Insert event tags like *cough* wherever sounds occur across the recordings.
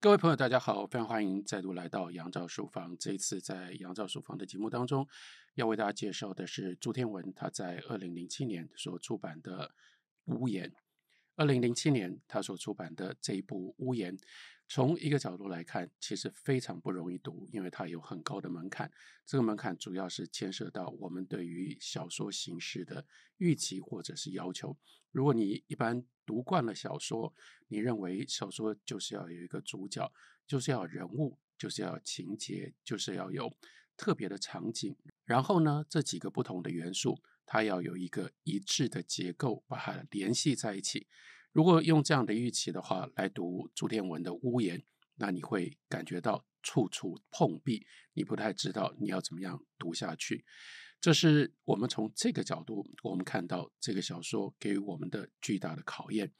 各位朋友，大家好，非常欢迎再度来到杨照书房。这一次在杨照书房的节目当中，要为大家介绍的是朱天文，他在二零零七年所出版的《屋檐》。二零零七年他所出版的这一部《屋檐》，从一个角度来看，其实非常不容易读，因为它有很高的门槛。这个门槛主要是牵涉到我们对于小说形式的预期或者是要求。如果你一般读惯了小说，你认为小说就是要有一个主角，就是要人物，就是要情节，就是要有特别的场景。然后呢，这几个不同的元素，它要有一个一致的结构，把它联系在一起。如果用这样的预期的话来读朱天文的《屋檐》，那你会感觉到处处碰壁，你不太知道你要怎么样读下去。这是我们从这个角度，我们看到这个小说给我们的巨大的考验。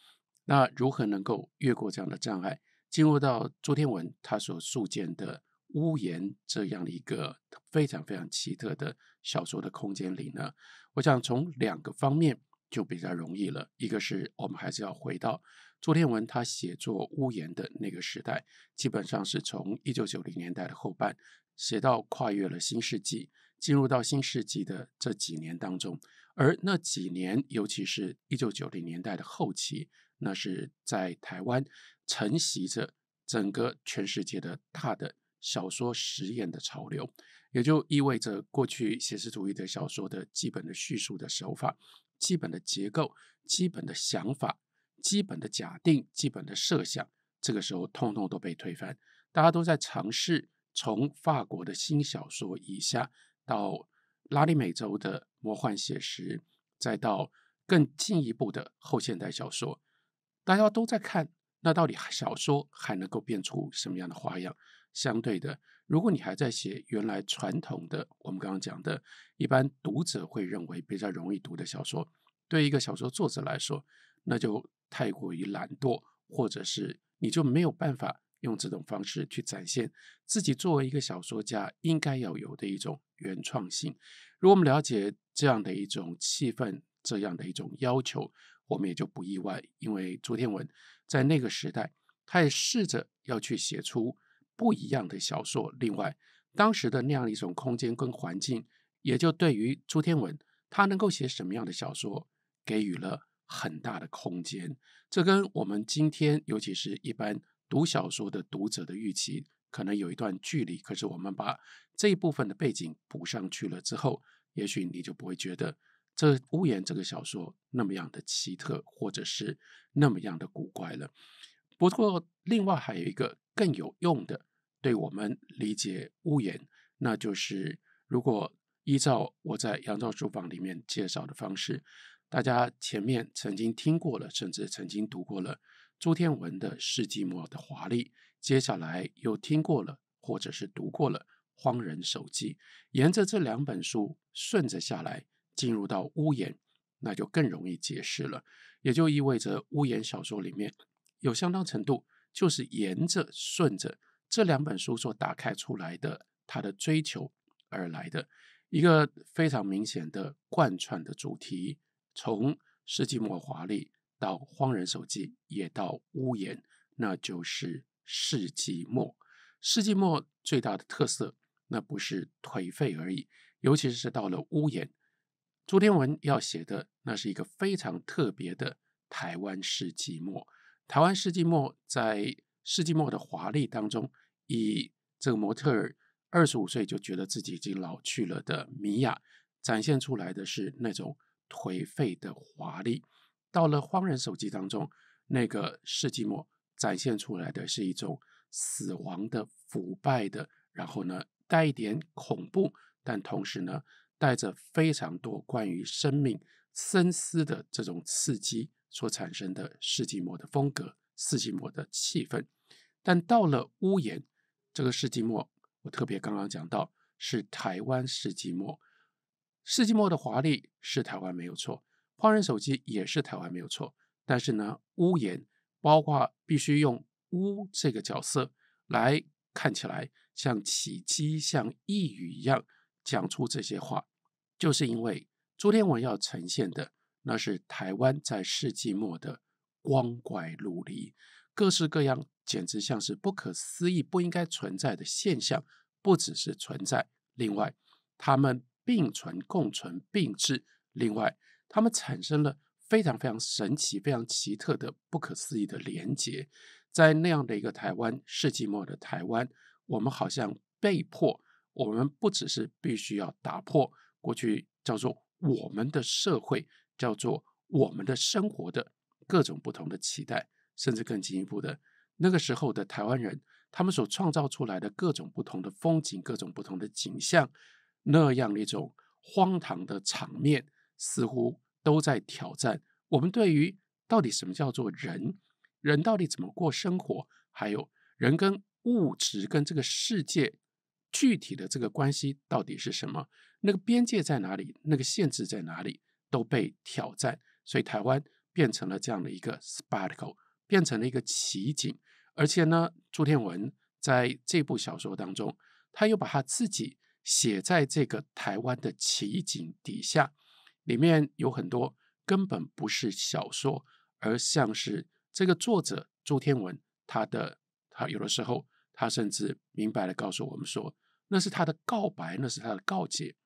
那如何能够越过这样的障碍，进入到朱天文他所塑建的《屋檐》这样的一个非常非常奇特的小说的空间里呢？我想从两个方面就比较容易了。一个是我们还是要回到朱天文他写作《屋檐》的那个时代，基本上是从一九九零年代的后半写到跨越了新世纪。进入到新世纪的这几年当中，而那几年，尤其是1990年代的后期，那是在台湾承袭着整个全世界的大的小说实验的潮流，也就意味着过去写实主义的小说的基本的叙述的手法、基本的结构、基本的想法、基本的假定、基本的设想，这个时候通通都被推翻，大家都在尝试从法国的新小说以下。到拉丁美洲的魔幻写实，再到更进一步的后现代小说，大家都在看。那到底小说还能够变出什么样的花样？相对的，如果你还在写原来传统的，我们刚刚讲的一般读者会认为比较容易读的小说，对一个小说作者来说，那就太过于懒惰，或者是你就没有办法。用这种方式去展现自己作为一个小说家应该要有的一种原创性。如果我们了解这样的一种气氛，这样的一种要求，我们也就不意外。因为朱天文在那个时代，他也试着要去写出不一样的小说。另外，当时的那样一种空间跟环境，也就对于朱天文他能够写什么样的小说给予了很大的空间。这跟我们今天，尤其是一般。读小说的读者的预期可能有一段距离，可是我们把这一部分的背景补上去了之后，也许你就不会觉得这《屋檐》这个小说那么样的奇特，或者是那么样的古怪了。不过，另外还有一个更有用的，对我们理解《屋檐》，那就是如果依照我在杨照书房里面介绍的方式，大家前面曾经听过了，甚至曾经读过了。朱天文的《世纪末的华丽》，接下来又听过了或者是读过了《荒人手记》，沿着这两本书顺着下来，进入到《屋檐》，那就更容易解释了。也就意味着《屋檐》小说里面有相当程度，就是沿着顺着这两本书所打开出来的他的追求而来的，一个非常明显的贯穿的主题，从《世纪末华丽》。到荒人手记，也到屋檐，那就是世纪末。世纪末最大的特色，那不是颓废而已，尤其是到了屋檐。朱天文要写的，那是一个非常特别的台湾世纪末。台湾世纪末，在世纪末的华丽当中，以这个模特儿二十五岁就觉得自己已经老去了的米娅，展现出来的是那种颓废的华丽。到了《荒人手记》当中，那个世纪末展现出来的是一种死亡的、腐败的，然后呢带一点恐怖，但同时呢带着非常多关于生命深思的这种刺激所产生的世纪末的风格、世纪末的气氛。但到了《屋檐》这个世纪末，我特别刚刚讲到是台湾世纪末，世纪末的华丽是台湾没有错。华人手机也是台湾没有错，但是呢，污言包括必须用“污”这个角色来看起来像起基、像异语一样讲出这些话，就是因为朱天文要呈现的，那是台湾在世纪末的光怪陆离，各式各样，简直像是不可思议、不应该存在的现象，不只是存在，另外，他们并存、共存、并置，另外。他们产生了非常非常神奇、非常奇特的、不可思议的连结，在那样的一个台湾世纪末的台湾，我们好像被迫，我们不只是必须要打破过去叫做我们的社会、叫做我们的生活的各种不同的期待，甚至更进一步的，那个时候的台湾人，他们所创造出来的各种不同的风景、各种不同的景象，那样的一种荒唐的场面。似乎都在挑战我们对于到底什么叫做人，人到底怎么过生活，还有人跟物质跟这个世界具体的这个关系到底是什么？那个边界在哪里？那个限制在哪里？都被挑战，所以台湾变成了这样的一个 s p a r t a c l e 变成了一个奇景。而且呢，朱天文在这部小说当中，他又把他自己写在这个台湾的奇景底下。里面有很多根本不是小说，而像是这个作者周天文，他的他有的时候，他甚至明白的告诉我们说，那是他的告白，那是他的告诫，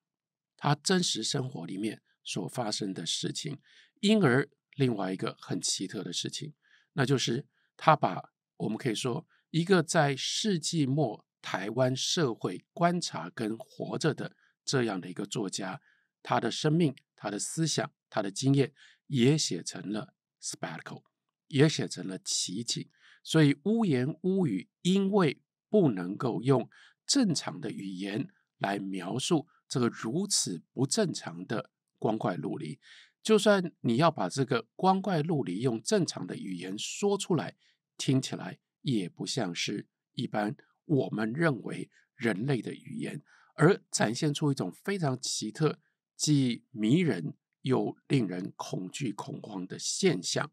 他真实生活里面所发生的事情。因而另外一个很奇特的事情，那就是他把我们可以说一个在世纪末台湾社会观察跟活着的这样的一个作家，他的生命。他的思想，他的经验，也写成了 spectacle，也写成了奇迹。所以，污言污语，因为不能够用正常的语言来描述这个如此不正常的光怪陆离。就算你要把这个光怪陆离用正常的语言说出来，听起来也不像是一般我们认为人类的语言，而展现出一种非常奇特。既迷人又令人恐惧、恐慌的现象，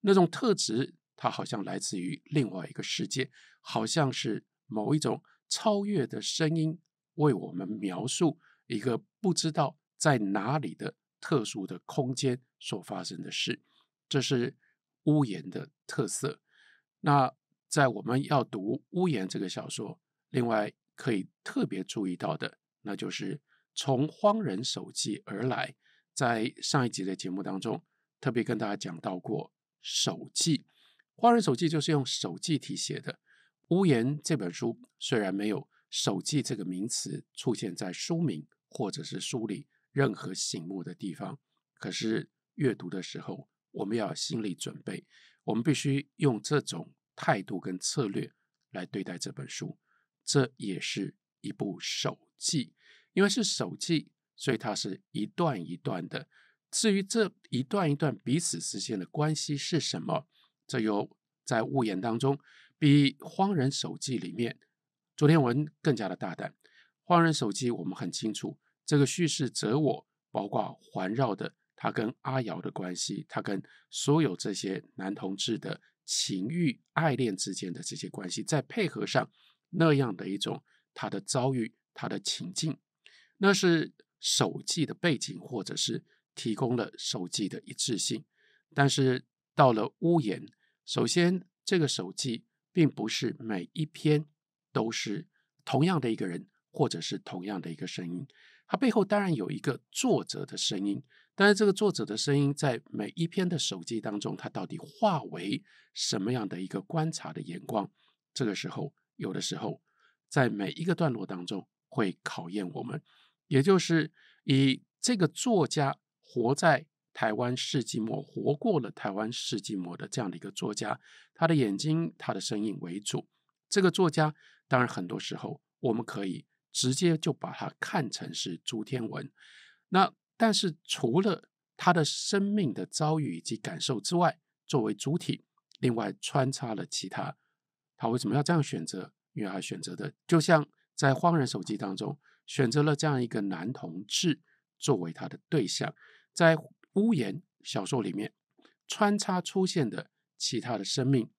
那种特质，它好像来自于另外一个世界，好像是某一种超越的声音为我们描述一个不知道在哪里的特殊的空间所发生的事。这是《屋檐》的特色。那在我们要读《屋檐》这个小说，另外可以特别注意到的，那就是。从《荒人手记》而来，在上一集的节目当中，特别跟大家讲到过手记，《荒人手记》就是用手记体写的。《屋檐》这本书虽然没有“手记”这个名词出现在书名或者是书里任何醒目的地方，可是阅读的时候，我们要心理准备，我们必须用这种态度跟策略来对待这本书。这也是一部手记。因为是手记，所以它是一段一段的。至于这一段一段彼此之间的关系是什么，这又在《物言当中比《荒人手记》里面昨天文更加的大胆。《荒人手记》我们很清楚，这个叙事者我，包括环绕的他跟阿瑶的关系，他跟所有这些男同志的情欲、爱恋之间的这些关系，再配合上那样的一种他的遭遇、他的情境。那是手记的背景，或者是提供了手记的一致性。但是到了屋檐，首先这个手记并不是每一篇都是同样的一个人，或者是同样的一个声音。它背后当然有一个作者的声音，但是这个作者的声音在每一篇的手记当中，它到底化为什么样的一个观察的眼光？这个时候，有的时候在每一个段落当中会考验我们。也就是以这个作家活在台湾世纪末，活过了台湾世纪末的这样的一个作家，他的眼睛、他的声音为主。这个作家当然很多时候我们可以直接就把他看成是朱天文。那但是除了他的生命的遭遇以及感受之外，作为主体，另外穿插了其他。他为什么要这样选择？因为他选择的就像在《荒人手机》当中。选择了这样一个男同志作为他的对象，在《屋檐》小说里面穿插出现的其他的生命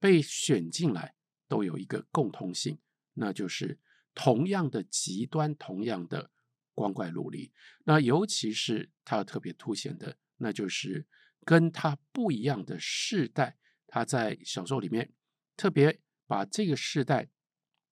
被选进来，都有一个共通性，那就是同样的极端，同样的光怪陆离。那尤其是他特别凸显的，那就是跟他不一样的世代。他在小说里面特别把这个世代，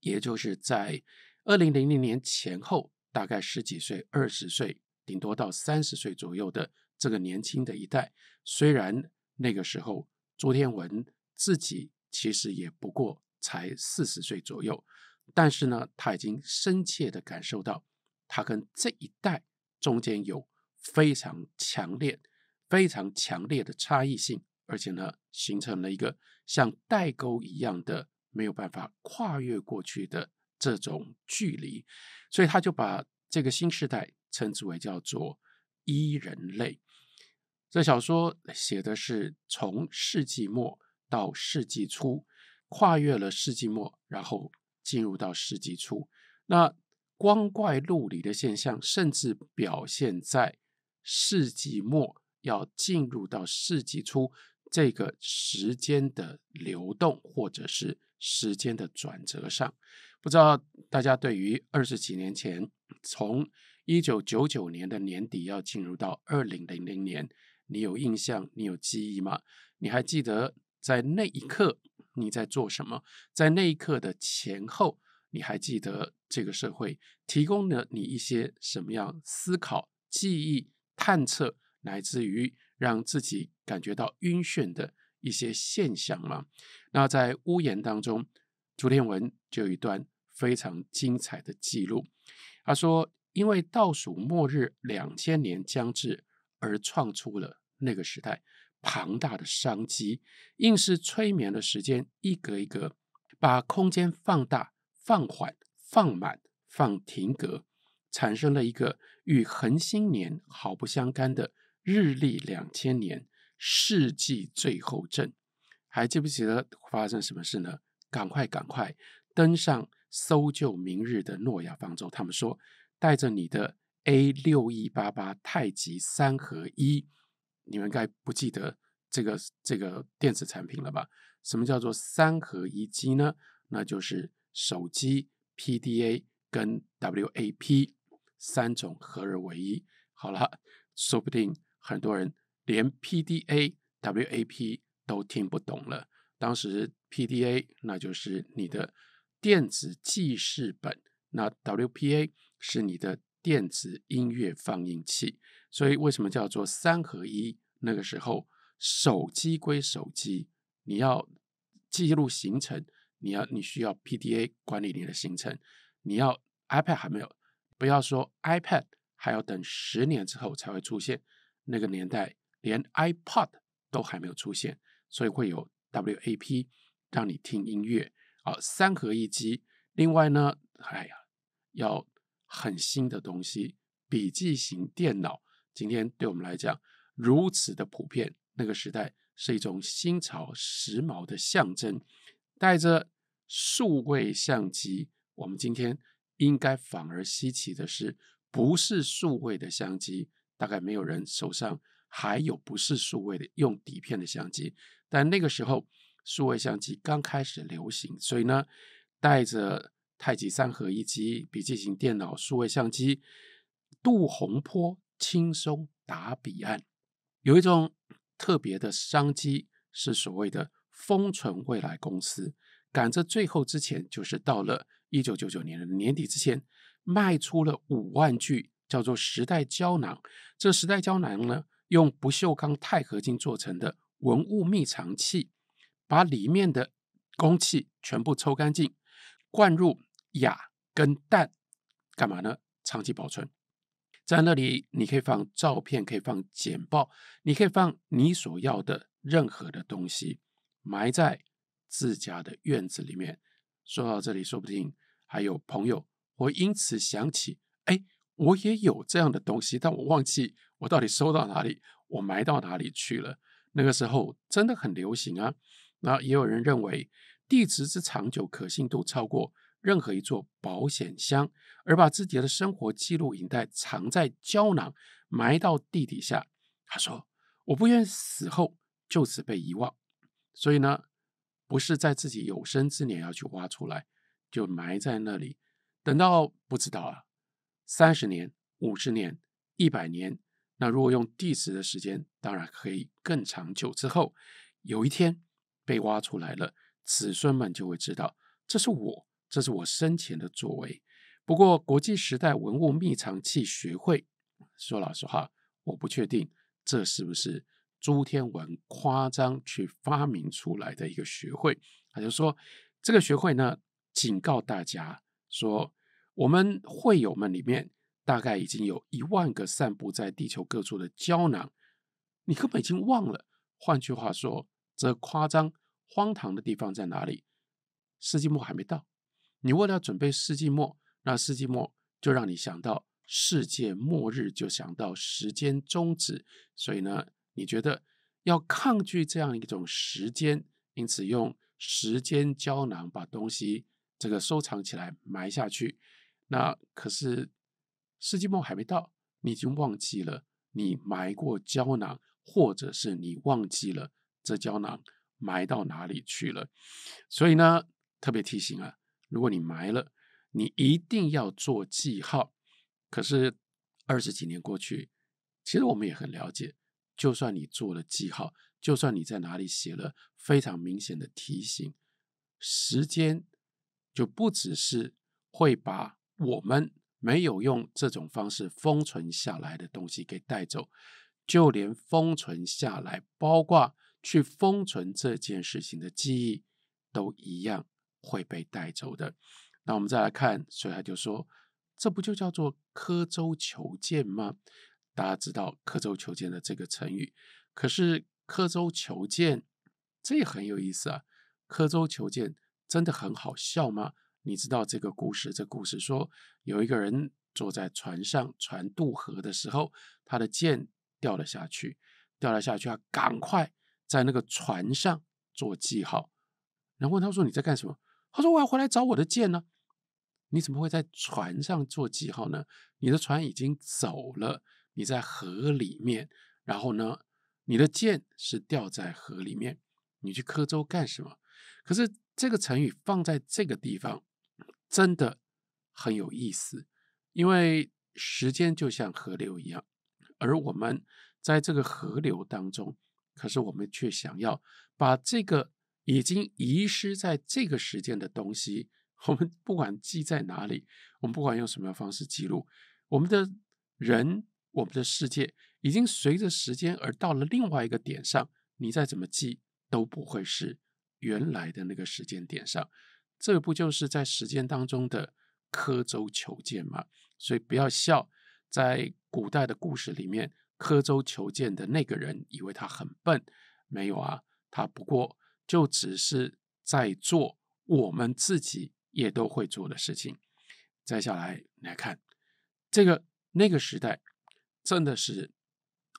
也就是在。二零零零年前后，大概十几岁、二十岁，顶多到三十岁左右的这个年轻的一代，虽然那个时候朱天文自己其实也不过才四十岁左右，但是呢，他已经深切的感受到，他跟这一代中间有非常强烈、非常强烈的差异性，而且呢，形成了一个像代沟一样的没有办法跨越过去的。这种距离，所以他就把这个新时代称之为叫做“一人类”。这小说写的是从世纪末到世纪初，跨越了世纪末，然后进入到世纪初。那光怪陆离的现象，甚至表现在世纪末要进入到世纪初这个时间的流动，或者是时间的转折上。不知道大家对于二十几年前，从一九九九年的年底要进入到二零零零年，你有印象、你有记忆吗？你还记得在那一刻你在做什么？在那一刻的前后，你还记得这个社会提供了你一些什么样思考、记忆、探测，来自于让自己感觉到晕眩的一些现象吗？那在屋檐当中。朱天文就有一段非常精彩的记录，他说：“因为倒数末日两千年将至，而创出了那个时代庞大的商机，硬是催眠了时间，一格一格，把空间放大、放缓、放满、放停格，产生了一个与恒星年毫不相干的日历两千年世纪最后证，还记不记得发生什么事呢？”赶快，赶快登上搜救明日的诺亚方舟。他们说，带着你的 A 六一八八太极三合一，你们该不记得这个这个电子产品了吧？什么叫做三合一机呢？那就是手机、PDA 跟 WAP 三种合而为一。好了，说不定很多人连 PDA、WAP 都听不懂了。当时 PDA 那就是你的电子记事本，那 WPA 是你的电子音乐放映器，所以为什么叫做三合一？那个时候手机归手机，你要记录行程，你要你需要 PDA 管理你的行程，你要 iPad 还没有，不要说 iPad 还要等十年之后才会出现，那个年代连 iPod 都还没有出现，所以会有。WAP，让你听音乐啊，三合一机。另外呢，哎呀，要很新的东西，笔记型电脑。今天对我们来讲如此的普遍，那个时代是一种新潮时髦的象征。带着数位相机，我们今天应该反而稀奇的是，不是数位的相机，大概没有人手上。还有不是数位的，用底片的相机，但那个时候数位相机刚开始流行，所以呢，带着太极三合一机、笔记型电脑、数位相机，杜洪波轻松打彼岸。有一种特别的商机，是所谓的封存未来公司，赶着最后之前，就是到了一九九九年的年底之前，卖出了五万具，叫做时代胶囊。这时代胶囊呢？用不锈钢钛合金做成的文物密藏器，把里面的空气全部抽干净，灌入氩跟氮，干嘛呢？长期保存。在那里，你可以放照片，可以放简报，你可以放你所要的任何的东西，埋在自家的院子里面。说到这里，说不定还有朋友会因此想起：哎，我也有这样的东西，但我忘记。我到底收到哪里？我埋到哪里去了？那个时候真的很流行啊。那也有人认为，地址之长久可信度超过任何一座保险箱，而把自己的生活记录影带藏在胶囊，埋到地底下。他说：“我不愿死后就此被遗忘。”所以呢，不是在自己有生之年要去挖出来，就埋在那里，等到不知道啊，三十年、五十年、一百年。那如果用地子的时间，当然可以更长久。之后有一天被挖出来了，子孙们就会知道这是我，这是我生前的作为。不过国际时代文物秘藏器学会说老实话，我不确定这是不是朱天文夸张去发明出来的一个学会。他就说这个学会呢，警告大家说，我们会友们里面。大概已经有一万个散布在地球各处的胶囊，你根本已经忘了。换句话说，这夸张荒唐的地方在哪里？世纪末还没到，你为了准备世纪末，那世纪末就让你想到世界末日，就想到时间终止。所以呢，你觉得要抗拒这样一种时间，因此用时间胶囊把东西这个收藏起来，埋下去。那可是。世纪末还没到，你已经忘记了你埋过胶囊，或者是你忘记了这胶囊埋到哪里去了。所以呢，特别提醒啊，如果你埋了，你一定要做记号。可是二十几年过去，其实我们也很了解，就算你做了记号，就算你在哪里写了非常明显的提醒，时间就不只是会把我们。没有用这种方式封存下来的东西给带走，就连封存下来、包括去封存这件事情的记忆，都一样会被带走的。那我们再来看，所以他就说，这不就叫做刻舟求剑吗？大家知道刻舟求剑的这个成语，可是刻舟求剑这也很有意思啊！刻舟求剑真的很好笑吗？你知道这个故事？这故事说，有一个人坐在船上，船渡河的时候，他的剑掉了下去，掉了下去啊！赶快在那个船上做记号。然后他说：“你在干什么？”他说：“我要回来找我的剑呢。”你怎么会在船上做记号呢？你的船已经走了，你在河里面，然后呢，你的剑是掉在河里面，你去刻舟干什么？可是这个成语放在这个地方。真的很有意思，因为时间就像河流一样，而我们在这个河流当中，可是我们却想要把这个已经遗失在这个时间的东西，我们不管记在哪里，我们不管用什么方式记录，我们的人，我们的世界，已经随着时间而到了另外一个点上，你再怎么记都不会是原来的那个时间点上。这不就是在实践当中的刻舟求剑吗？所以不要笑，在古代的故事里面，刻舟求剑的那个人以为他很笨，没有啊，他不过就只是在做我们自己也都会做的事情。再下来来看这个那个时代，真的是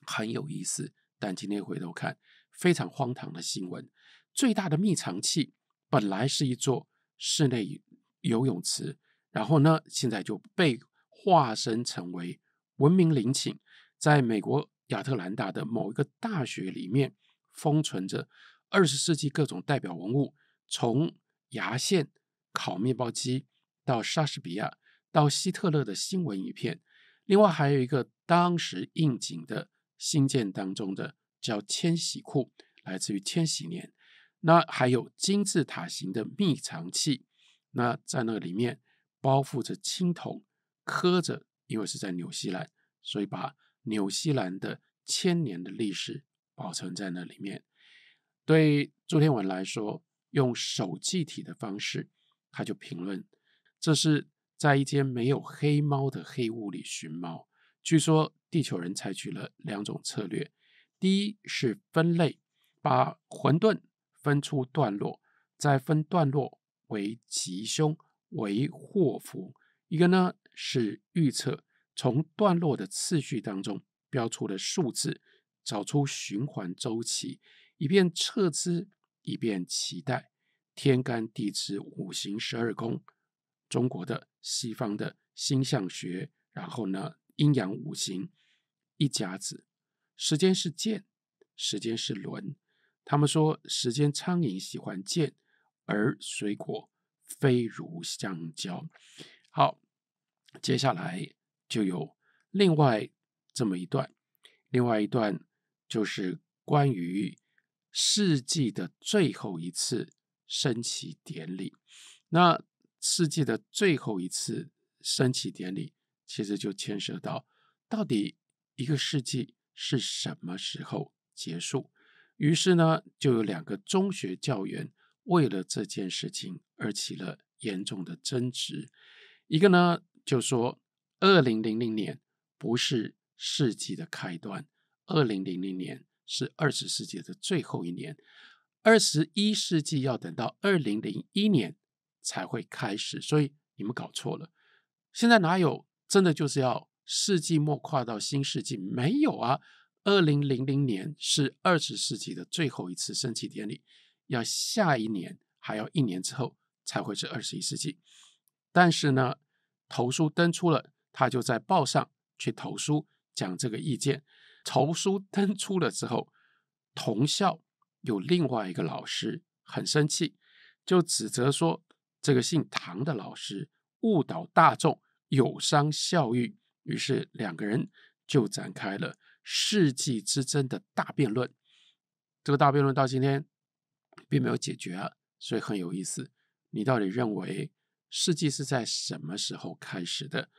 很有意思，但今天回头看非常荒唐的新闻。最大的密藏器本来是一座。室内游泳池，然后呢？现在就被化身成为文明陵寝，在美国亚特兰大的某一个大学里面封存着二十世纪各种代表文物，从牙线、烤面包机到莎士比亚到希特勒的新闻影片，另外还有一个当时应景的新建当中的叫千禧库，来自于千禧年。那还有金字塔形的密藏器，那在那里面包覆着青铜，刻着，因为是在纽西兰，所以把纽西兰的千年的历史保存在那里面。对朱天文来说，用手记体的方式，他就评论：这是在一间没有黑猫的黑屋里寻猫。据说地球人采取了两种策略，第一是分类，把混沌。分出段落，再分段落为吉凶、为祸福。一个呢是预测，从段落的次序当中标出了数字，找出循环周期，以便测之，以便期待。天干地支、五行十二宫，中国的、西方的星象学，然后呢阴阳五行一家子。时间是剑，时间是轮。他们说：“时间苍蝇喜欢剑，而水果非如香蕉。”好，接下来就有另外这么一段，另外一段就是关于世纪的最后一次升旗典礼。那世纪的最后一次升旗典礼，其实就牵涉到到底一个世纪是什么时候结束。于是呢，就有两个中学教员为了这件事情而起了严重的争执。一个呢就说，二零零零年不是世纪的开端，二零零零年是二十世纪的最后一年，二十一世纪要等到二零零一年才会开始。所以你们搞错了，现在哪有真的就是要世纪末跨到新世纪？没有啊。二零零零年是二十世纪的最后一次升旗典礼，要下一年还要一年之后才会是二十一世纪。但是呢，投书登出了，他就在报上去投书讲这个意见。投书登出了之后，同校有另外一个老师很生气，就指责说这个姓唐的老师误导大众，有伤校誉。于是两个人就展开了。世纪之争的大辩论，这个大辩论到今天并没有解决，所以很有意思。你到底认为世纪是在什么时候开始的？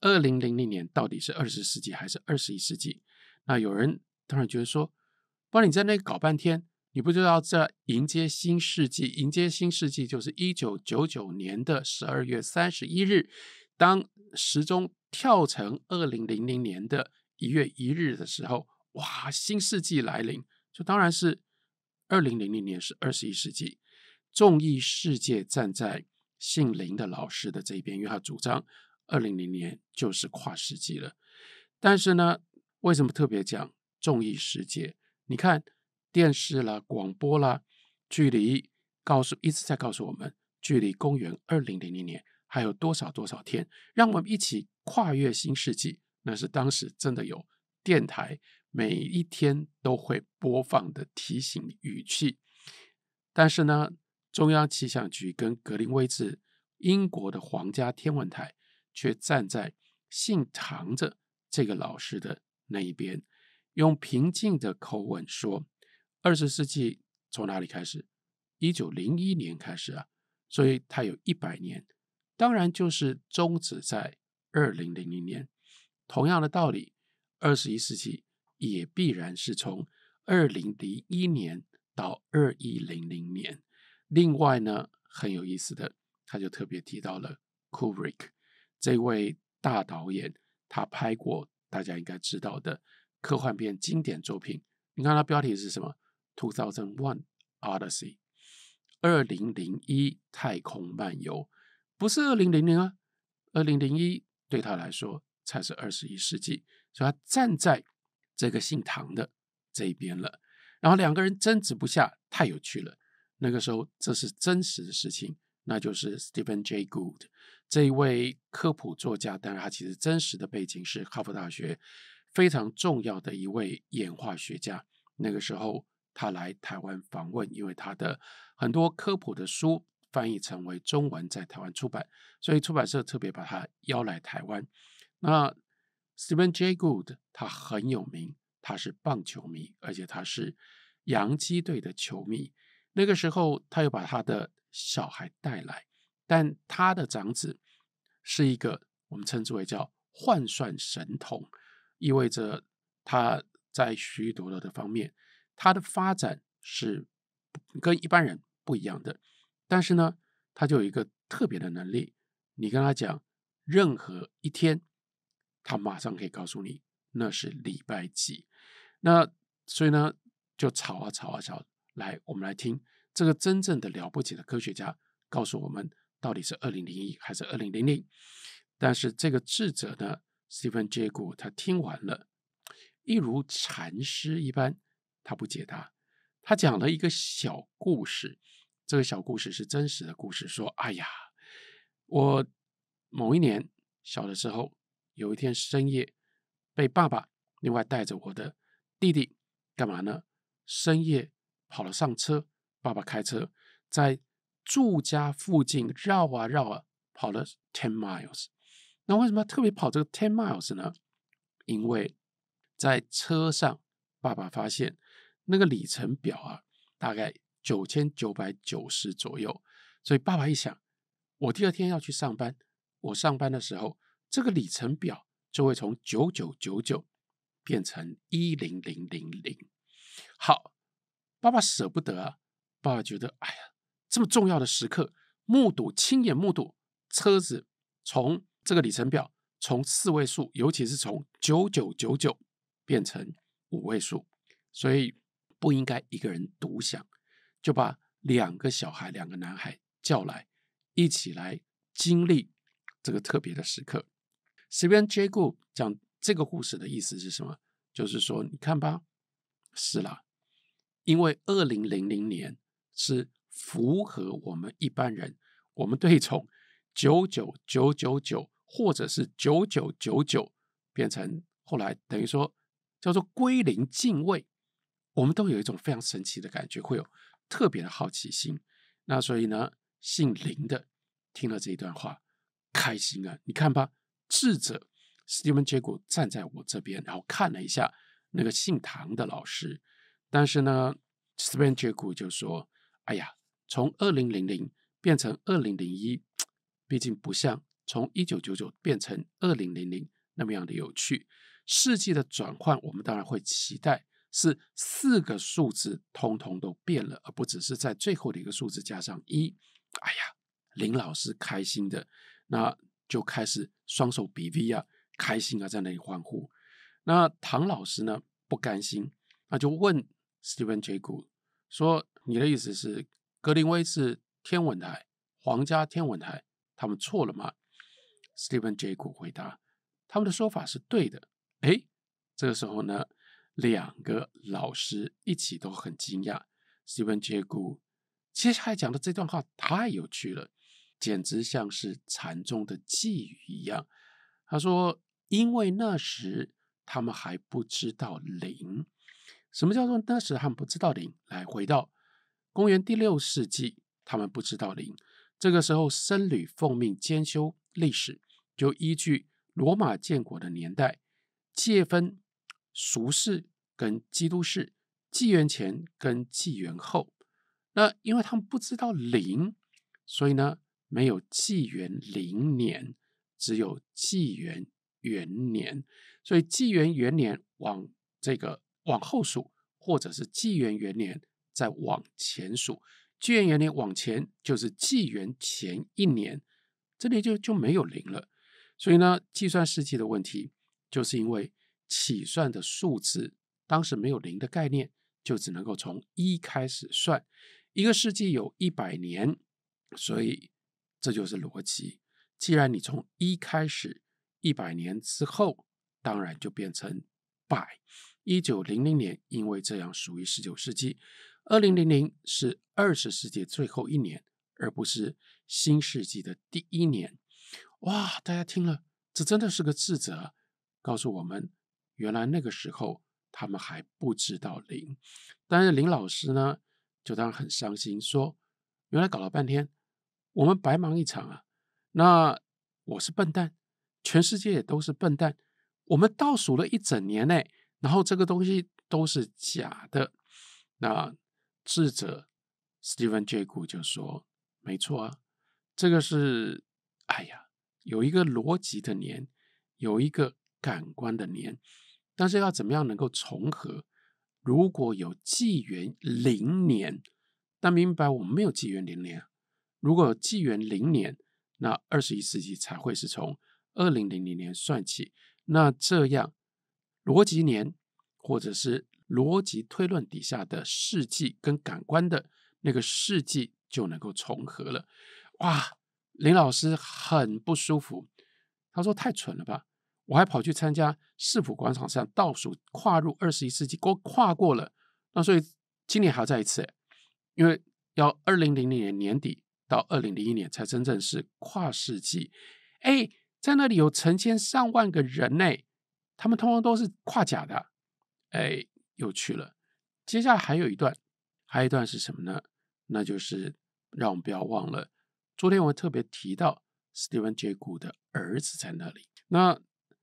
二零零零年到底是二十世纪还是二十一世纪？那有人当然觉得说，不，然你在那搞半天，你不知道在迎接新世纪。迎接新世纪就是一九九九年的十二月三十一日，当时钟跳成二零零零年的。一月一日的时候，哇！新世纪来临，就当然是二零零零年是二十一世纪。众议世界站在姓林的老师的这一边，因为他主张二零零年就是跨世纪了。但是呢，为什么特别讲众议世界？你看电视啦、广播啦，距离告诉一直在告诉我们，距离公元二零零零年还有多少多少天，让我们一起跨越新世纪。那是当时真的有电台每一天都会播放的提醒语气，但是呢，中央气象局跟格林威治英国的皇家天文台却站在姓唐的这个老师的那一边，用平静的口吻说：“二十世纪从哪里开始？一九零一年开始啊，所以它有一百年，当然就是终止在二零零零年。”同样的道理，二十一世纪也必然是从二零零一年到二一零零年。另外呢，很有意思的，他就特别提到了 Kubrick 这位大导演，他拍过大家应该知道的科幻片经典作品。你看他标题是什么？Two Thousand One Odyssey 二零零一太空漫游，不是二零零零啊，二零零一对他来说。才是二十一世纪，所以他站在这个姓唐的这一边了，然后两个人争执不下，太有趣了。那个时候这是真实的事情，那就是 Stephen J. Gould 这一位科普作家，当然他其实真实的背景是哈佛大学非常重要的一位演化学家。那个时候他来台湾访问，因为他的很多科普的书翻译成为中文在台湾出版，所以出版社特别把他邀来台湾。那 Stephen J. g o u l d 他很有名，他是棒球迷，而且他是洋基队的球迷。那个时候，他又把他的小孩带来，但他的长子是一个我们称之为叫换算神童，意味着他在许多多的方面，他的发展是跟一般人不一样的。但是呢，他就有一个特别的能力，你跟他讲任何一天。他马上可以告诉你那是礼拜几，那所以呢就吵啊吵啊吵，来我们来听这个真正的了不起的科学家告诉我们到底是二零零一还是二零零零？但是这个智者呢，Stephen j a g o 他听完了，一如禅师一般，他不解答，他讲了一个小故事，这个小故事是真实的故事，说：哎呀，我某一年小的时候。有一天深夜，被爸爸另外带着我的弟弟干嘛呢？深夜跑了上车，爸爸开车在住家附近绕啊绕啊，跑了 ten miles。那为什么要特别跑这个 ten miles 呢？因为在车上，爸爸发现那个里程表啊，大概九千九百九十左右。所以爸爸一想，我第二天要去上班，我上班的时候。这个里程表就会从九九九九变成一零零零零。好，爸爸舍不得啊！爸爸觉得，哎呀，这么重要的时刻，目睹、亲眼目睹车子从这个里程表从四位数，尤其是从九九九九变成五位数，所以不应该一个人独享，就把两个小孩、两个男孩叫来，一起来经历这个特别的时刻。随便接过讲这个故事的意思是什么？就是说，你看吧，是了，因为二零零零年是符合我们一般人，我们对从九九九九九或者是九九九九变成后来等于说叫做归零敬畏，我们都有一种非常神奇的感觉，会有特别的好奇心。那所以呢，姓林的听了这一段话，开心啊！你看吧。智者，Steven 结果站在我这边，然后看了一下那个姓唐的老师。但是呢，Steven 结果就说：“哎呀，从二零零零变成二零零一，毕竟不像从一九九九变成二零零零那么样的有趣。世纪的转换，我们当然会期待是四个数字通通都变了，而不只是在最后的一个数字加上一。”哎呀，林老师开心的那。就开始双手比 V 啊，开心啊，在那里欢呼。那唐老师呢不甘心，那就问 s t e v e n j g o 说：“你的意思是格林威治天文台，皇家天文台，他们错了吗 s t e v e n j g o 回答：“他们的说法是对的。”哎，这个时候呢，两个老师一起都很惊讶。s t e v e n j g o 接下来讲的这段话太有趣了。简直像是禅宗的寄语一样。他说：“因为那时他们还不知道灵。什么叫做那时还不知道灵？来回到公元第六世纪，他们不知道灵。这个时候，僧侣奉命兼修历史，就依据罗马建国的年代，界分俗世跟基督世，纪元前跟纪元后。那因为他们不知道灵，所以呢？”没有纪元零年，只有纪元元年，所以纪元元年往这个往后数，或者是纪元元年再往前数，纪元元年往前就是纪元前一年，这里就就没有零了。所以呢，计算世纪的问题，就是因为起算的数字当时没有零的概念，就只能够从一开始算，一个世纪有一百年，所以。这就是逻辑。既然你从一开始，一百年之后当然就变成百。一九零零年因为这样属于十九世纪，二零零零是二十世纪最后一年，而不是新世纪的第一年。哇，大家听了，这真的是个自责，告诉我们原来那个时候他们还不知道零。但是林老师呢，就当然很伤心，说原来搞了半天。我们白忙一场啊！那我是笨蛋，全世界也都是笨蛋。我们倒数了一整年呢，然后这个东西都是假的。那智者史蒂芬·杰古就说：“没错啊，这个是……哎呀，有一个逻辑的年，有一个感官的年，但是要怎么样能够重合？如果有纪元零年，但明白我们没有纪元零年。”如果纪元零年，那二十一世纪才会是从二零零零年算起。那这样逻辑年或者是逻辑推论底下的世纪跟感官的那个世纪就能够重合了。哇，林老师很不舒服，他说太蠢了吧！我还跑去参加市府广场上倒数跨入二十一世纪，我跨过了。那所以今年还要再一次，因为要二零零零年底。到二零零一年才真正是跨世纪，哎，在那里有成千上万个人类，他们通常都是跨甲的，哎，又去了。接下来还有一段，还有一段是什么呢？那就是让我们不要忘了，昨天我特别提到史蒂文·杰古的儿子在那里。那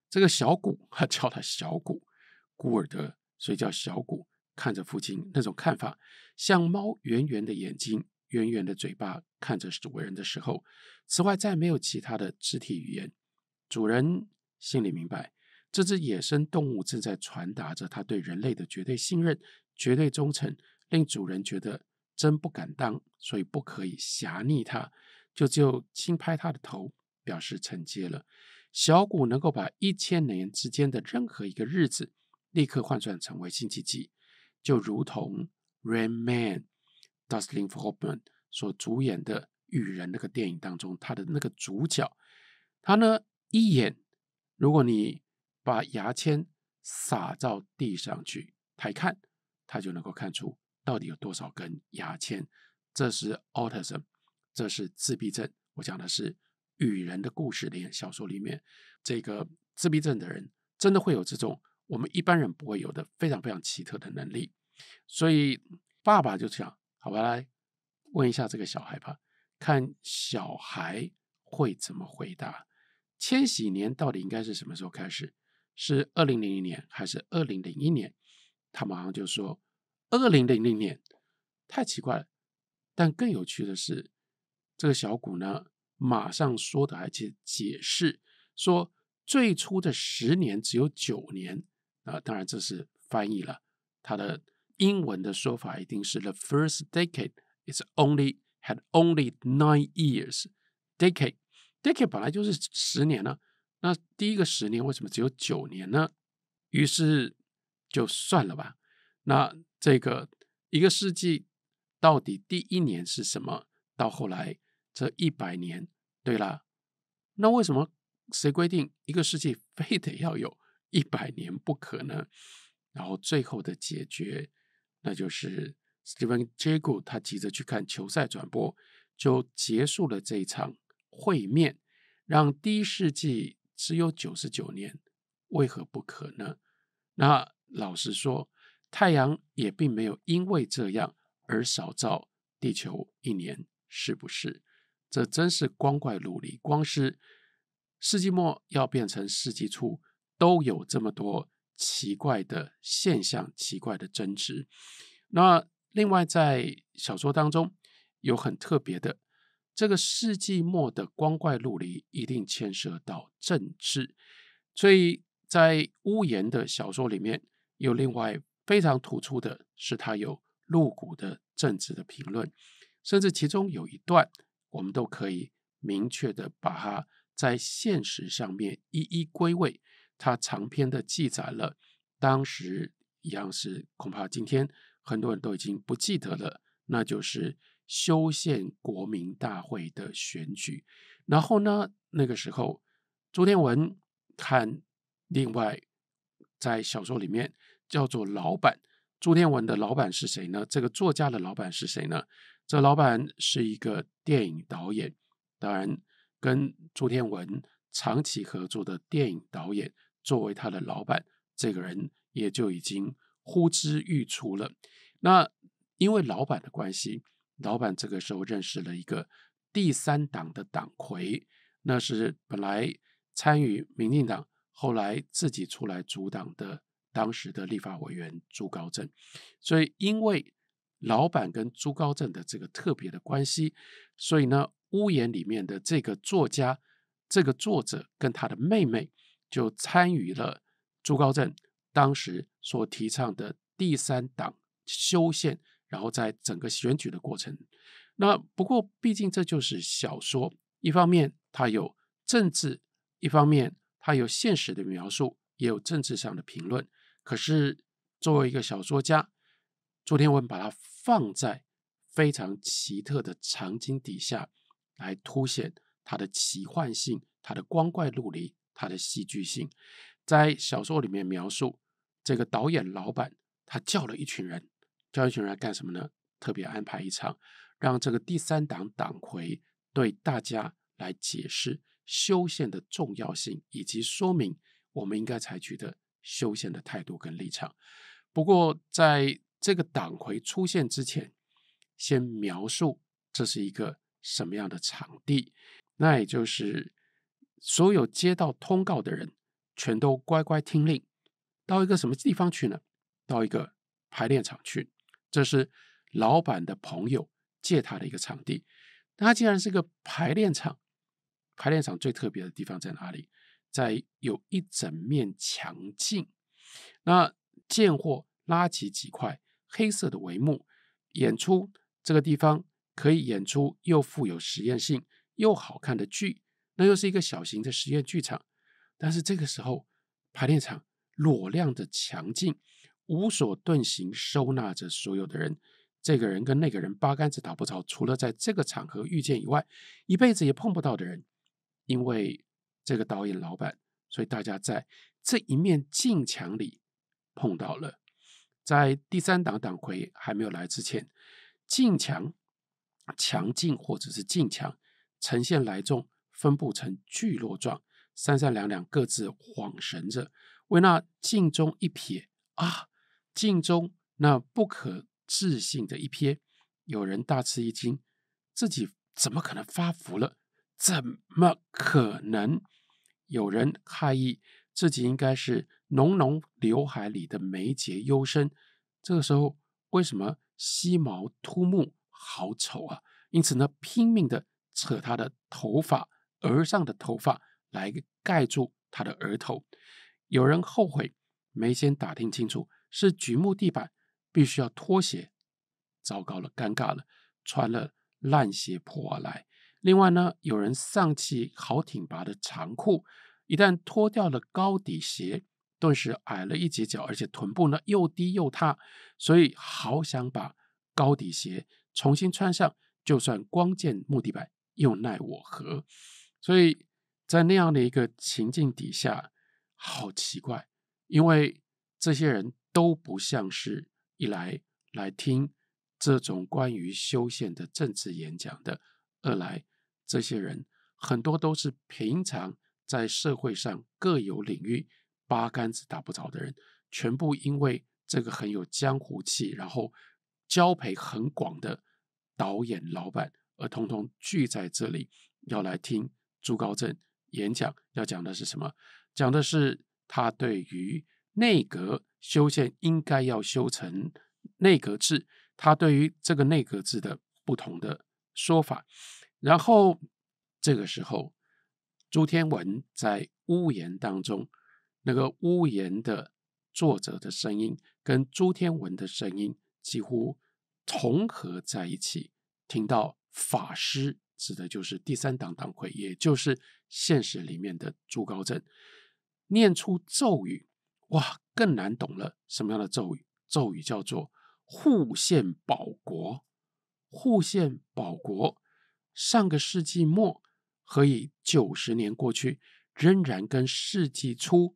这个小古，他叫他小古·古尔德，所以叫小古。看着父亲那种看法，像猫圆圆的眼睛。圆圆的嘴巴看着主人的时候，此外再没有其他的肢体语言。主人心里明白，这只野生动物正在传达着他对人类的绝对信任、绝对忠诚，令主人觉得真不敢当，所以不可以狭逆他，就就轻拍他的头表示承接了。小谷能够把一千年之间的任何一个日子立刻换算成为星期几，就如同 Rain Man。Dustin Hoffman 所主演的《雨人》那个电影当中，他的那个主角，他呢一眼，如果你把牙签撒到地上去，他一看，他就能够看出到底有多少根牙签。这是 autism，这是自闭症。我讲的是《雨人》的故事里小说里面，这个自闭症的人真的会有这种我们一般人不会有的非常非常奇特的能力。所以爸爸就想。我们来问一下这个小孩吧，看小孩会怎么回答。千禧年到底应该是什么时候开始？是二零零零年还是二零零一年？他马上就说二零零零年，太奇怪了。但更有趣的是，这个小谷呢，马上说的而且解释说，最初的十年只有九年啊，当然这是翻译了他的。英文的说法一定是 “the first decade is only had only nine years decade decade” 本来就是十年呢，那第一个十年为什么只有九年呢？于是就算了吧。那这个一个世纪到底第一年是什么？到后来这一百年，对了，那为什么谁规定一个世纪非得要有一百年不可呢？然后最后的解决。那就是 Steven Jago，他急着去看球赛转播，就结束了这一场会面，让第一世纪只有九十九年，为何不可呢？那老实说，太阳也并没有因为这样而少照地球一年，是不是？这真是光怪陆离，光是世纪末要变成世纪初，都有这么多。奇怪的现象，奇怪的争执。那另外，在小说当中有很特别的，这个世纪末的光怪陆离，一定牵涉到政治。所以在屋檐的小说里面，有另外非常突出的是，它有露骨的政治的评论，甚至其中有一段，我们都可以明确的把它在现实上面一一归位。他长篇的记载了当时一样是恐怕今天很多人都已经不记得了，那就是修宪国民大会的选举。然后呢，那个时候朱天文看另外在小说里面叫做老板，朱天文的老板是谁呢？这个作家的老板是谁呢？这老板是一个电影导演，当然跟朱天文长期合作的电影导演。作为他的老板，这个人也就已经呼之欲出了。那因为老板的关系，老板这个时候认识了一个第三党的党魁，那是本来参与民进党，后来自己出来主党的当时的立法委员朱高正。所以因为老板跟朱高正的这个特别的关系，所以呢，屋檐里面的这个作家，这个作者跟他的妹妹。就参与了朱高正当时所提倡的第三党修宪，然后在整个选举的过程。那不过，毕竟这就是小说，一方面它有政治，一方面它有现实的描述，也有政治上的评论。可是作为一个小说家，朱天文把它放在非常奇特的场景底下，来凸显它的奇幻性，它的光怪陆离。它的戏剧性，在小说里面描述，这个导演老板他叫了一群人，叫一群人来干什么呢？特别安排一场，让这个第三党党魁对大家来解释修宪的重要性，以及说明我们应该采取的修宪的态度跟立场。不过，在这个党魁出现之前，先描述这是一个什么样的场地，那也就是。所有接到通告的人，全都乖乖听令，到一个什么地方去呢？到一个排练场去。这是老板的朋友借他的一个场地。那既然是个排练场，排练场最特别的地方在哪里？在有一整面墙镜。那贱货拉起几块黑色的帷幕，演出这个地方可以演出又富有实验性又好看的剧。那又是一个小型的实验剧场，但是这个时候排练场裸亮的强劲，无所遁形，收纳着所有的人。这个人跟那个人八竿子打不着，除了在这个场合遇见以外，一辈子也碰不到的人。因为这个导演老板，所以大家在这一面镜墙里碰到了。在第三档党魁还没有来之前，镜墙强劲或者是镜墙呈现来众。分布成聚落状，三三两两各自晃神着。为那镜中一瞥啊，镜中那不可置信的一瞥，有人大吃一惊，自己怎么可能发福了？怎么可能？有人诧异，自己应该是浓浓刘海里的眉睫幽深。这个时候为什么吸毛秃目好丑啊？因此呢，拼命的扯他的头发。额上的头发来盖住他的额头。有人后悔没先打听清楚，是榉木地板，必须要拖鞋。糟糕了，尴尬了，穿了烂鞋破而来。另外呢，有人丧气好挺拔的长裤，一旦脱掉了高底鞋，顿时矮了一截脚，而且臀部呢又低又塌，所以好想把高底鞋重新穿上。就算光见木地板，又奈我何？所以在那样的一个情境底下，好奇怪，因为这些人都不像是一来来听这种关于修宪的政治演讲的；二来，这些人很多都是平常在社会上各有领域八竿子打不着的人，全部因为这个很有江湖气，然后交培很广的导演老板，而通通聚在这里要来听。朱高正演讲要讲的是什么？讲的是他对于内阁修建应该要修成内阁制，他对于这个内阁制的不同的说法。然后这个时候，朱天文在屋檐当中，那个屋檐的作者的声音跟朱天文的声音几乎重合在一起，听到法师。指的就是第三党党魁，也就是现实里面的朱高正念出咒语，哇，更难懂了。什么样的咒语？咒语叫做“护宪保国”。护宪保国，上个世纪末和以九十年过去，仍然跟世纪初，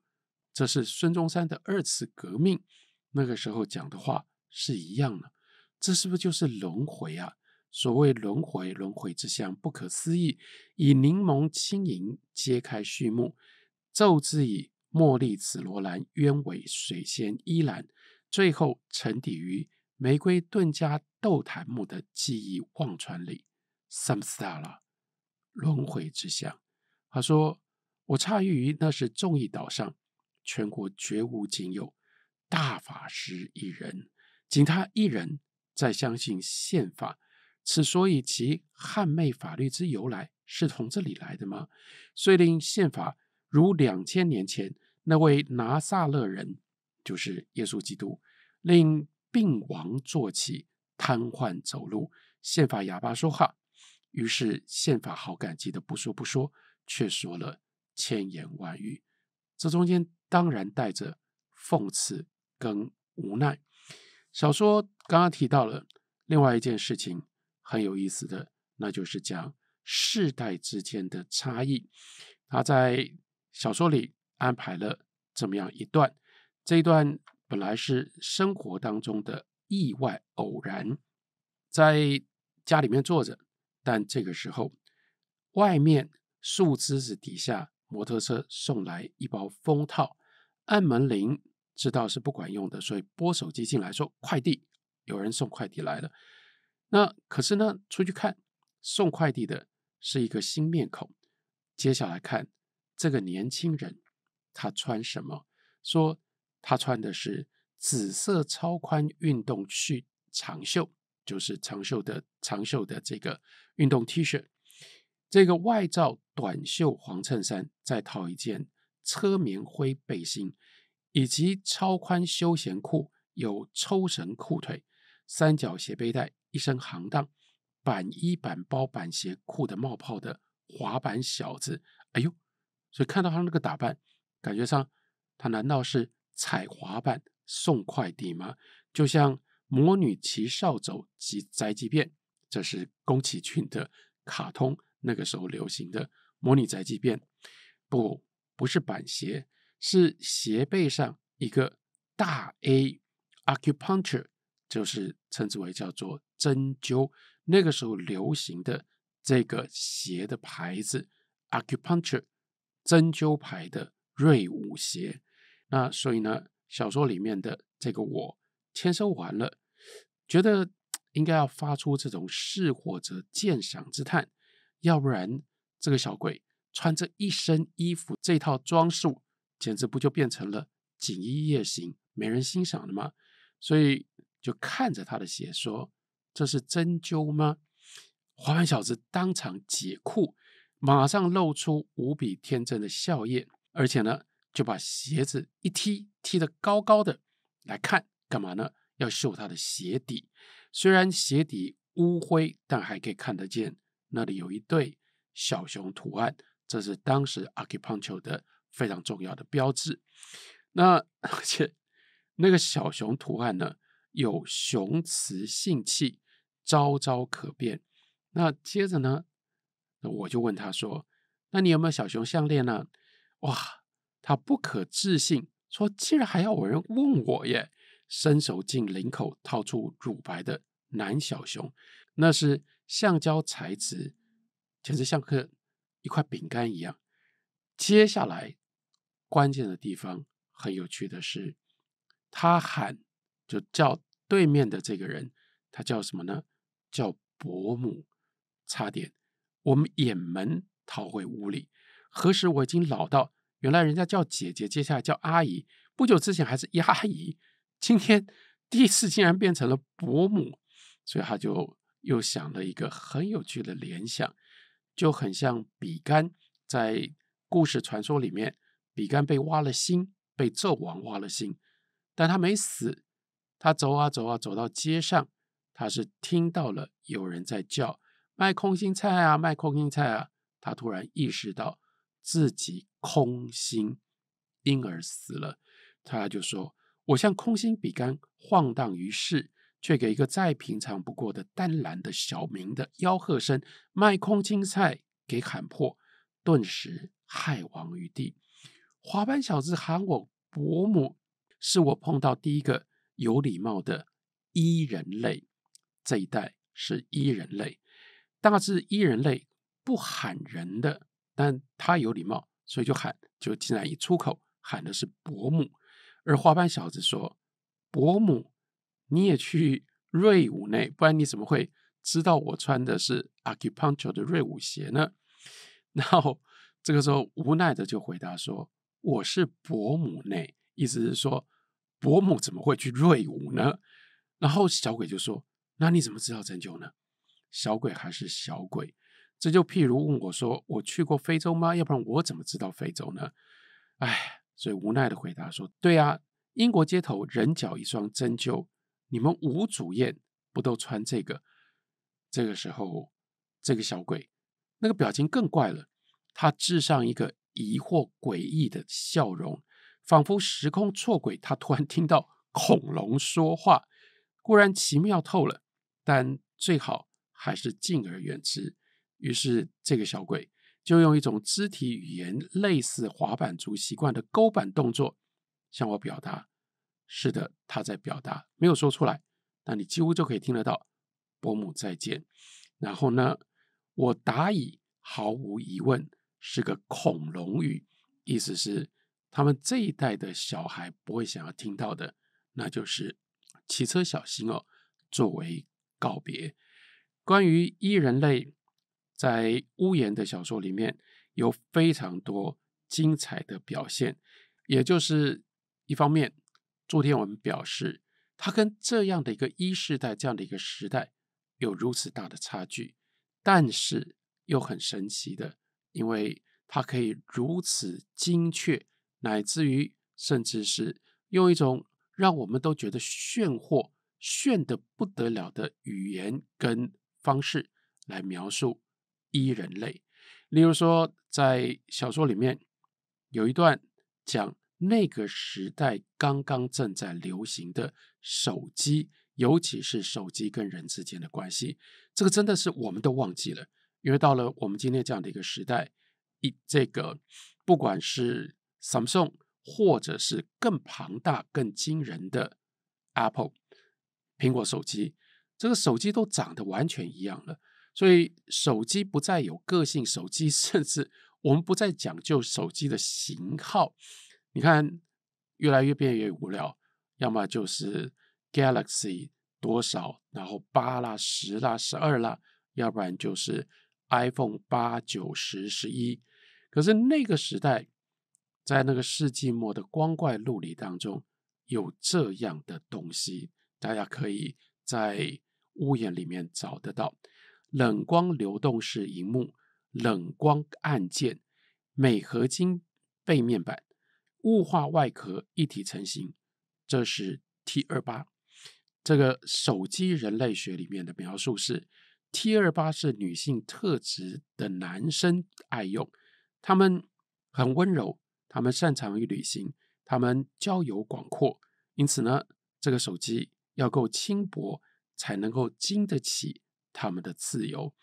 这是孙中山的二次革命那个时候讲的话是一样的。这是不是就是轮回啊？所谓轮回，轮回之相不可思议。以柠檬、轻盈揭开序幕，奏之以茉莉、紫罗兰、鸢尾、水仙、依兰，最后沉底于玫瑰、盾加斗檀木的记忆忘川里。Sam 斯塔拉，轮回之相。他说：“我诧异于那是众议岛上，全国绝无仅有大法师一人，仅他一人在相信宪法。”此所以其捍卫法律之由来是从这里来的吗？遂令宪法如两千年前那位拿撒勒人，就是耶稣基督，令病王坐起，瘫痪走路，宪法哑巴说话。于是宪法好感激的不说不说，却说了千言万语。这中间当然带着讽刺跟无奈。小说刚刚提到了另外一件事情。很有意思的，那就是讲世代之间的差异。他在小说里安排了这么样一段？这一段本来是生活当中的意外偶然，在家里面坐着，但这个时候，外面树枝子底下摩托车送来一包封套，按门铃知道是不管用的，所以拨手机进来说快递，有人送快递来了。那可是呢？出去看送快递的是一个新面孔。接下来看这个年轻人，他穿什么？说他穿的是紫色超宽运动恤长袖，就是长袖的长袖的这个运动 T 恤，这个外罩短袖黄衬衫，再套一件车棉灰背心，以及超宽休闲裤，有抽绳裤腿。三角斜背带，一身行当，板衣板包板鞋，酷的冒泡的滑板小子。哎呦，所以看到他那个打扮，感觉上他难道是踩滑板送快递吗？就像魔女骑扫帚及宅急便，这是宫崎骏的卡通，那个时候流行的魔女宅急便。不，不是板鞋，是鞋背上一个大 A，acupuncture。就是称之为叫做针灸，那个时候流行的这个鞋的牌子，acupuncture 针灸牌的瑞舞鞋。那所以呢，小说里面的这个我签收完了，觉得 *tsk* 应该要发出这种试火者鉴赏之叹，要不然这个小鬼穿着一身衣服这套装束，简直不就变成了锦衣夜行，没人欣赏了吗？所以。就看着他的鞋说：“这是针灸吗？”滑板小子当场解裤，马上露出无比天真的笑靥，而且呢，就把鞋子一踢，踢得高高的来看干嘛呢？要秀他的鞋底。虽然鞋底乌灰，但还可以看得见那里有一对小熊图案，这是当时 acupuncture 的非常重要的标志。那 *laughs* 而且那个小熊图案呢？有雄雌性气，朝朝可变。那接着呢？那我就问他说：“那你有没有小熊项链呢？”哇，他不可置信说：“竟然还要有人问我耶！”伸手进领口，掏出乳白的男小熊，那是橡胶材质，简直像个一块饼干一样。接下来关键的地方很有趣的是，他喊。就叫对面的这个人，他叫什么呢？叫伯母。差点我们掩门逃回屋里，何时我已经老到原来人家叫姐姐，接下来叫阿姨。不久之前还是阿姨，今天第一次竟然变成了伯母，所以他就又想了一个很有趣的联想，就很像比干在故事传说里面，比干被挖了心，被纣王挖了心，但他没死。他走啊走啊，走到街上，他是听到了有人在叫卖空心菜啊，卖空心菜啊。他突然意识到自己空心，因而死了。他就说：“我像空心饼干晃荡于世，却给一个再平常不过的淡蓝的小明的吆喝声‘卖空心菜’给喊破，顿时害亡于地。”滑板小子喊我伯母，是我碰到第一个。有礼貌的伊人类这一代是伊人类，大致伊人类不喊人的，但他有礼貌，所以就喊，就竟然一出口喊的是伯母，而花斑小子说：“伯母，你也去瑞舞内，不然你怎么会知道我穿的是 a c u p u n c t u r e 的瑞舞鞋呢？” *laughs* 然后这个时候无奈的就回答说：“我是伯母内，意思是说。”伯母怎么会去瑞武呢？然后小鬼就说：“那你怎么知道针灸呢？”小鬼还是小鬼，这就譬如问我说：“我去过非洲吗？”要不然我怎么知道非洲呢？哎，所以无奈的回答说：“对啊，英国街头人脚一双针灸，你们吴主宴不都穿这个？”这个时候，这个小鬼那个表情更怪了，他置上一个疑惑诡异的笑容。仿佛时空错轨，他突然听到恐龙说话，固然奇妙透了，但最好还是敬而远之。于是，这个小鬼就用一种肢体语言，类似滑板族习惯的勾板动作，向我表达：“是的，他在表达，没有说出来，那你几乎就可以听得到，伯母再见。”然后呢，我答以毫无疑问是个恐龙语，意思是。他们这一代的小孩不会想要听到的，那就是骑车小心哦，作为告别。关于伊人类，在屋檐的小说里面有非常多精彩的表现，也就是一方面，昨天我们表示他跟这样的一个一世代这样的一个时代有如此大的差距，但是又很神奇的，因为他可以如此精确。乃至于甚至是用一种让我们都觉得炫惑、炫的不得了的语言跟方式来描述一人类。例如说，在小说里面有一段讲那个时代刚刚正在流行的手机，尤其是手机跟人之间的关系。这个真的是我们都忘记了，因为到了我们今天这样的一个时代，一这个不管是 Samsung，或者是更庞大、更惊人的 Apple 苹果手机，这个手机都长得完全一样了，所以手机不再有个性，手机 *laughs* 甚至我们不再讲究手机的型号。你看，越来越变越无聊，要么就是 Galaxy 多少，然后八啦、十啦、十二啦，要不然就是 iPhone 八、九十、十一。可是那个时代。在那个世纪末的光怪陆离当中，有这样的东西，大家可以在屋檐里面找得到：冷光流动式荧幕、冷光按键、镁合金背面板、雾化外壳一体成型。这是 T 二八。这个手机人类学里面的描述是：T 二八是女性特质的男生爱用，他们很温柔。他们擅长于旅行，他们交友广阔，因此呢，这个手机要够轻薄，才能够经得起他们的自由。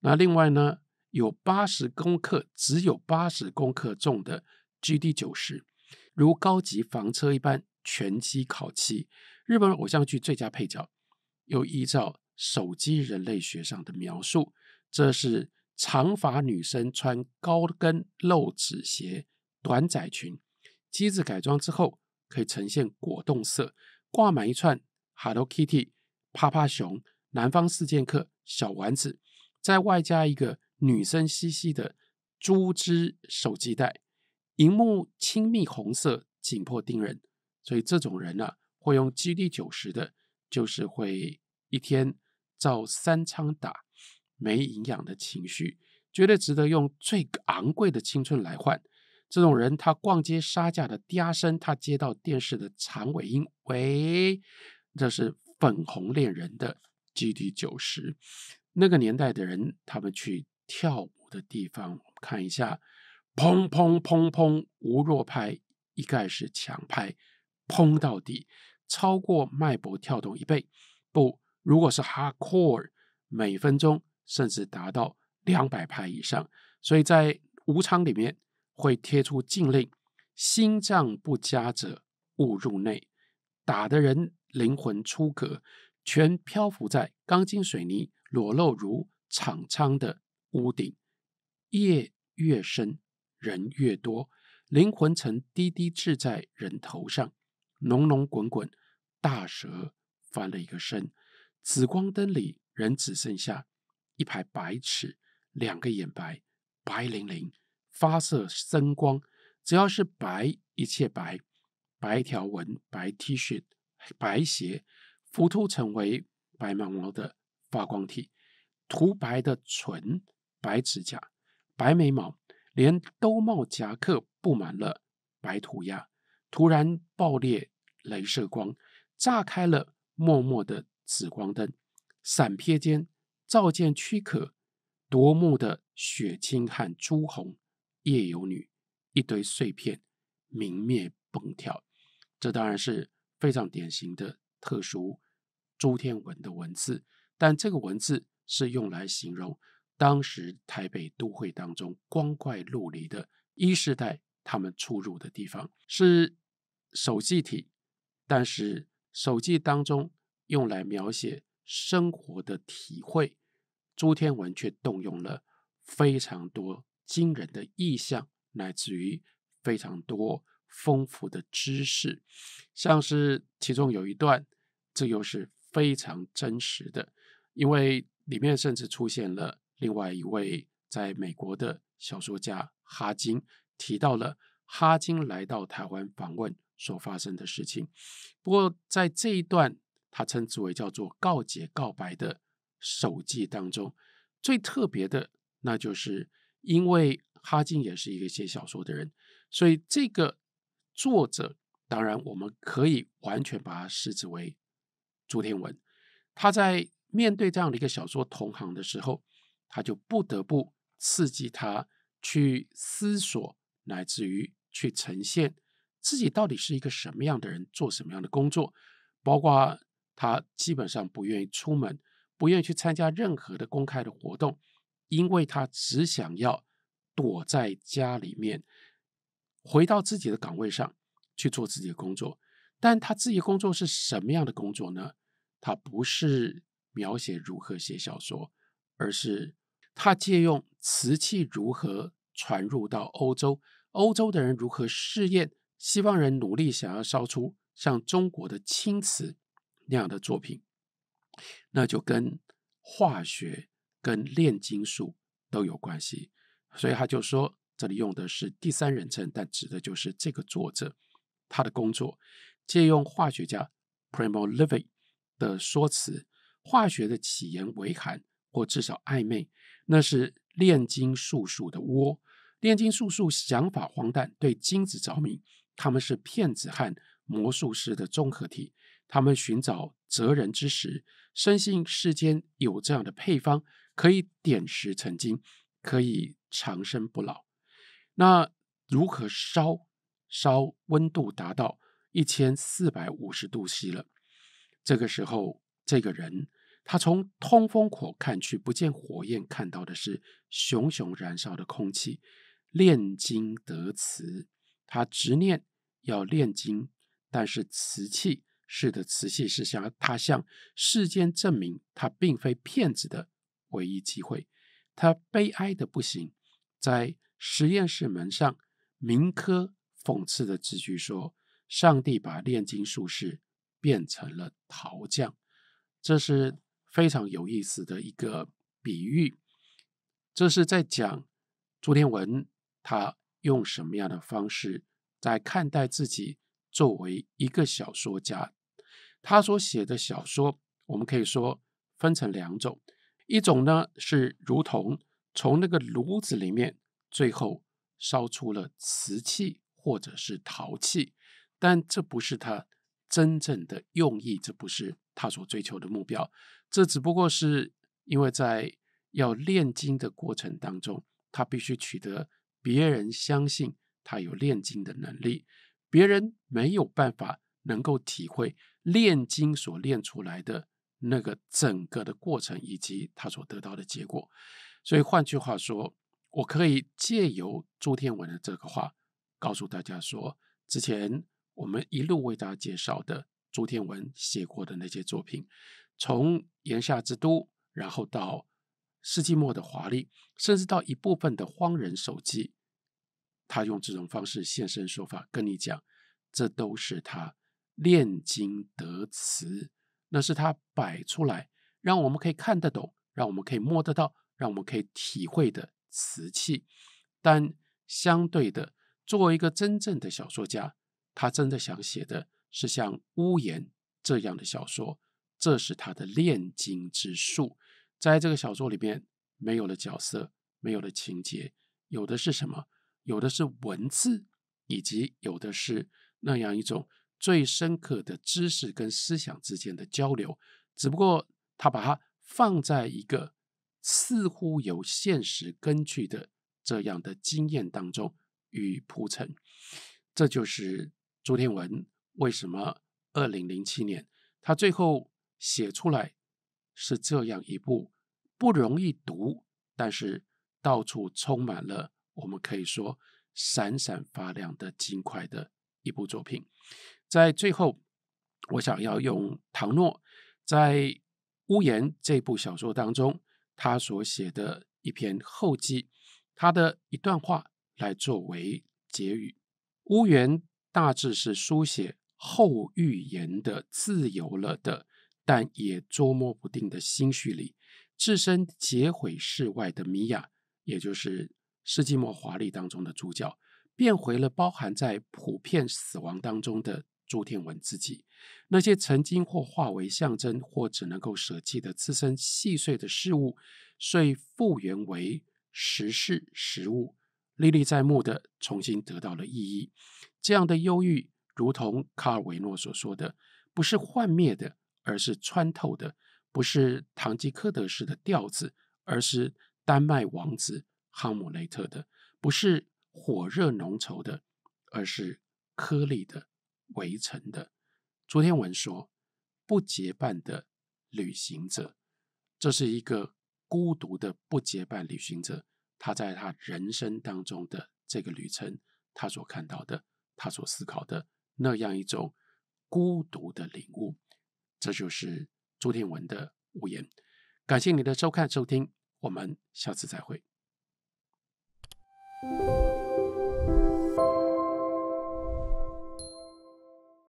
那另外呢，有八十公克，只有八十公克重的 G D 九十，如高级房车一般全机烤漆，日本偶像剧最佳配角，又依照手机人类学上的描述，这是长发女生穿高跟露趾鞋。短窄裙，机子改装之后可以呈现果冻色，挂满一串 Hello Kitty、趴趴熊、南方四剑客、小丸子，再外加一个女生嘻嘻的猪汁手机袋，荧幕亲密红色紧迫盯人，所以这种人呢会用 GD 九十的，就是会一天照三枪打，没营养的情绪，绝对值得用最昂贵的青春来换。这种人，他逛街杀价的嗲声，他接到电视的长尾音，喂，这是《粉红恋人》的 G D 九十。那个年代的人，他们去跳舞的地方，看一下，砰砰砰砰，无弱拍，一概是强拍，砰到底，超过脉搏跳动一倍。不，如果是 hardcore，每分钟甚至达到两百拍以上。所以在舞场里面。会贴出禁令，心脏不佳者勿入内。打的人灵魂出壳，全漂浮在钢筋水泥、裸露如厂仓的屋顶。夜越深，人越多，灵魂层滴滴置在人头上，浓浓滚滚。大蛇翻了一个身，紫光灯里人只剩下一排白齿，两个眼白，白零零。发射声光，只要是白，一切白，白条纹、白 T 恤、白鞋，浮凸成为白茫茫的发光体。涂白的唇、白指甲、白眉毛，连兜帽夹克布满了白涂鸦。突然爆裂，镭射光炸开了，默默的紫光灯，闪瞥间照见躯壳，夺目的血清和朱红。夜游女，一堆碎片，明灭蹦跳。这当然是非常典型的特殊朱天文的文字，但这个文字是用来形容当时台北都会当中光怪陆离的，一世代他们出入的地方是手记体，但是手记当中用来描写生活的体会，朱天文却动用了非常多。惊人的意象，乃至于非常多丰富的知识，像是其中有一段，这又是非常真实的，因为里面甚至出现了另外一位在美国的小说家哈金，提到了哈金来到台湾访问所发生的事情。不过，在这一段他称之为叫做告解告白的手记当中，最特别的那就是。因为哈金也是一个写小说的人，所以这个作者，当然我们可以完全把他视之为朱天文。他在面对这样的一个小说同行的时候，他就不得不刺激他去思索，乃至于去呈现自己到底是一个什么样的人，做什么样的工作，包括他基本上不愿意出门，不愿意去参加任何的公开的活动。因为他只想要躲在家里面，回到自己的岗位上去做自己的工作。但他自己的工作是什么样的工作呢？他不是描写如何写小说，而是他借用瓷器如何传入到欧洲，欧洲的人如何试验，西方人努力想要烧出像中国的青瓷那样的作品，那就跟化学。跟炼金术都有关系，所以他就说，这里用的是第三人称，但指的就是这个作者他的工作，借用化学家 Primo Levi 的说辞，化学的起源为寒，或至少暧昧，那是炼金术术的窝，炼金术术想法荒诞，对金子着迷，他们是骗子和魔术师的综合体，他们寻找哲人之时，深信世间有这样的配方。可以点石成金，可以长生不老。那如何烧？烧温度达到一千四百五十度 C 了。这个时候，这个人他从通风口看去，不见火焰，看到的是熊熊燃烧的空气。炼金得瓷，他执念要炼金，但是瓷器是的，瓷器是向他向世间证明他并非骗子的。唯一机会，他悲哀的不行。在实验室门上，明科讽刺的字句说：“上帝把炼金术士变成了陶匠。”这是非常有意思的一个比喻。这是在讲朱天文他用什么样的方式在看待自己作为一个小说家。他所写的小说，我们可以说分成两种。一种呢是如同从那个炉子里面最后烧出了瓷器或者是陶器，但这不是他真正的用意，这不是他所追求的目标。这只不过是因为在要炼金的过程当中，他必须取得别人相信他有炼金的能力，别人没有办法能够体会炼金所炼出来的。那个整个的过程以及他所得到的结果，所以换句话说，我可以借由朱天文的这个话告诉大家说，之前我们一路为大家介绍的朱天文写过的那些作品，从炎夏之都，然后到世纪末的华丽，甚至到一部分的荒人手记，他用这种方式现身说法，跟你讲，这都是他炼金得词。那是他摆出来，让我们可以看得懂，让我们可以摸得到，让我们可以体会的瓷器。但相对的，作为一个真正的小说家，他真的想写的是像《屋檐》这样的小说，这是他的炼金之术。在这个小说里面，没有了角色，没有了情节，有的是什么？有的是文字，以及有的是那样一种。最深刻的知识跟思想之间的交流，只不过他把它放在一个似乎有现实根据的这样的经验当中与铺陈，这就是朱天文为什么二零零七年他最后写出来是这样一部不容易读，但是到处充满了我们可以说闪闪发亮的金块的一部作品。在最后，我想要用唐诺在《屋檐》这部小说当中他所写的一篇后记，他的一段话来作为结语。屋檐》大致是书写后寓言的自由了的，但也捉摸不定的心绪里，置身劫毁世外的米娅，也就是世纪末华丽当中的主角，变回了包含在普遍死亡当中的。朱天文自己，那些曾经或化为象征，或只能够舍弃的自身细碎的事物，遂复原为实事实物，历历在目的重新得到了意义。这样的忧郁，如同卡尔维诺所说的，不是幻灭的，而是穿透的；不是堂吉诃德式的调子，而是丹麦王子哈姆雷特的；不是火热浓稠的，而是颗粒的。围城的朱天文说：“不结伴的旅行者，这是一个孤独的不结伴旅行者。他在他人生当中的这个旅程，他所看到的，他所思考的那样一种孤独的领悟，这就是朱天文的无言。感谢你的收看收听，我们下次再会。”